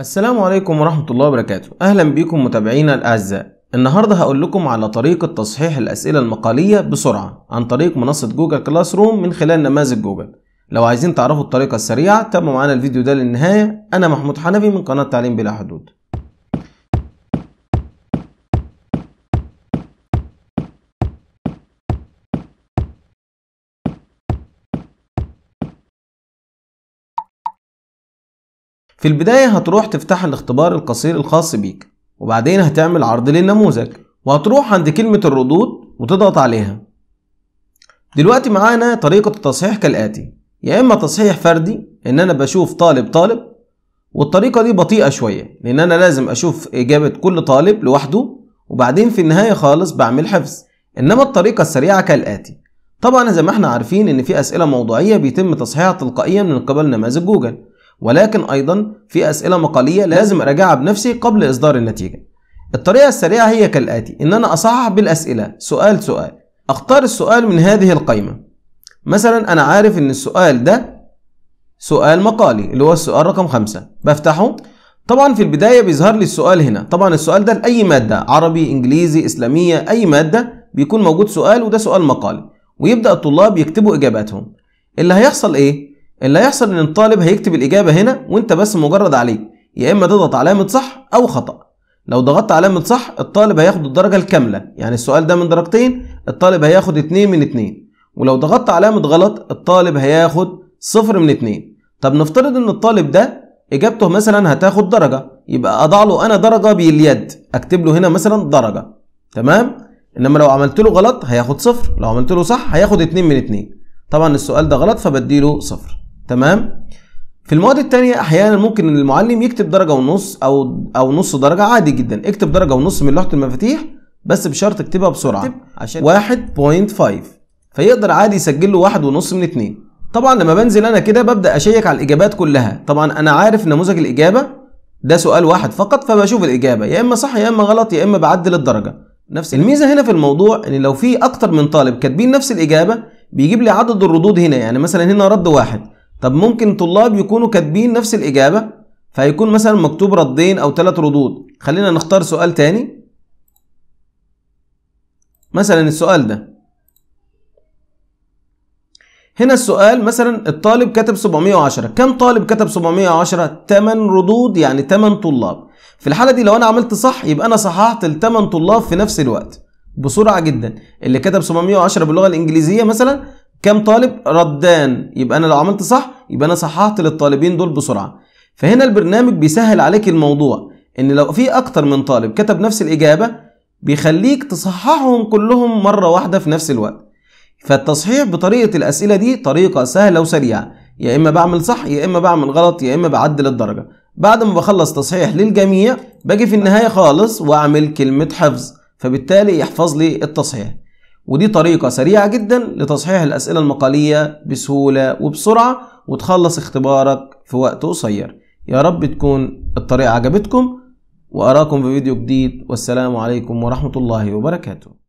السلام عليكم ورحمة الله وبركاته أهلا بكم متابعينا الأعزاء النهاردة هقول لكم على طريقة تصحيح الأسئلة المقالية بسرعة عن طريق منصة جوجل كلاس روم من خلال نماذج جوجل لو عايزين تعرفوا الطريقة السريعة تابعوا معانا الفيديو ده للنهاية أنا محمود حنفي من قناة تعليم بلا حدود في البداية هتروح تفتح الاختبار القصير الخاص بيك وبعدين هتعمل عرض للنموذج وهتروح عند كلمة الردود وتضغط عليها دلوقتي معانا طريقة التصحيح كالآتي يا إما تصحيح فردي إن أنا بشوف طالب طالب والطريقة دي بطيئة شوية لأن أنا لازم أشوف إجابة كل طالب لوحده وبعدين في النهاية خالص بعمل حفظ إنما الطريقة السريعة كالآتي طبعا زي ما احنا عارفين إن في أسئلة موضوعية بيتم تصحيحها تلقائيا من قبل نماذج جوجل ولكن أيضا في أسئلة مقالية لازم أراجعها بنفسي قبل إصدار النتيجة الطريقة السريعة هي كالآتي إن أنا أصحح بالأسئلة سؤال سؤال أختار السؤال من هذه القائمة مثلا أنا عارف إن السؤال ده سؤال مقالي اللي هو السؤال رقم خمسة بفتحه طبعا في البداية بيظهر لي السؤال هنا طبعا السؤال ده لأي مادة عربي إنجليزي إسلامية أي مادة بيكون موجود سؤال وده سؤال مقالي ويبدأ الطلاب يكتبوا إجاباتهم اللي هيحصل إيه؟ اللي هيحصل ان الطالب هيكتب الاجابه هنا وانت بس مجرد عليه يا اما تضغط علامه صح او خطا لو ضغطت علامه صح الطالب هياخد الدرجه الكامله يعني السؤال ده من درجتين الطالب هياخد 2 من 2 ولو ضغطت علامه غلط الطالب هياخد 0 من 2 طب نفترض ان الطالب ده اجابته مثلا هتاخد درجه يبقى اضع له انا درجه باليد اكتب له هنا مثلا درجه تمام انما لو عملت له غلط هياخد صفر لو عملت له صح هياخد 2 من 2 طبعا السؤال ده غلط فبدي له صفر تمام في المواد التانية احيانا ممكن ان المعلم يكتب درجه ونص او او نص درجه عادي جدا اكتب درجه ونص من لوحه المفاتيح بس بشرط اكتبها بسرعه 1.5 فيقدر عادي يسجل له واحد ونص من اتنين طبعا لما بنزل انا كده ببدا اشيك على الاجابات كلها طبعا انا عارف نموذج الاجابه ده سؤال واحد فقط فبشوف الاجابه يا اما صح يا اما غلط يا اما بعدل الدرجه نفس الميزه هنا في الموضوع ان لو في اكتر من طالب كاتبين نفس الاجابه بيجيب لي عدد الردود هنا يعني مثلا هنا رد واحد طب ممكن طلاب يكونوا كاتبين نفس الإجابة فهيكون مثلا مكتوب ردين أو ثلاث ردود خلينا نختار سؤال تاني مثلا السؤال ده هنا السؤال مثلا الطالب كتب 710 كم طالب كتب 710 8 ردود يعني 8 طلاب في الحالة دي لو أنا عملت صح يبقى أنا صححت ال 8 طلاب في نفس الوقت بسرعة جدا اللي كتب 710 باللغة الإنجليزية مثلا كام طالب ردان يبقى انا لو عملت صح يبقى انا صححت للطالبين دول بسرعه فهنا البرنامج بيسهل عليك الموضوع ان لو في اكتر من طالب كتب نفس الاجابه بيخليك تصححهم كلهم مره واحده في نفس الوقت فالتصحيح بطريقه الاسئله دي طريقه سهله وسريعه يا اما بعمل صح يا اما بعمل غلط يا اما بعدل الدرجه بعد ما بخلص تصحيح للجميع باجي في النهايه خالص واعمل كلمه حفظ فبالتالي يحفظ لي التصحيح ودي طريقة سريعة جدا لتصحيح الأسئلة المقالية بسهولة وبسرعة وتخلص اختبارك في وقت قصير يا رب تكون الطريقة عجبتكم وأراكم في فيديو جديد والسلام عليكم ورحمة الله وبركاته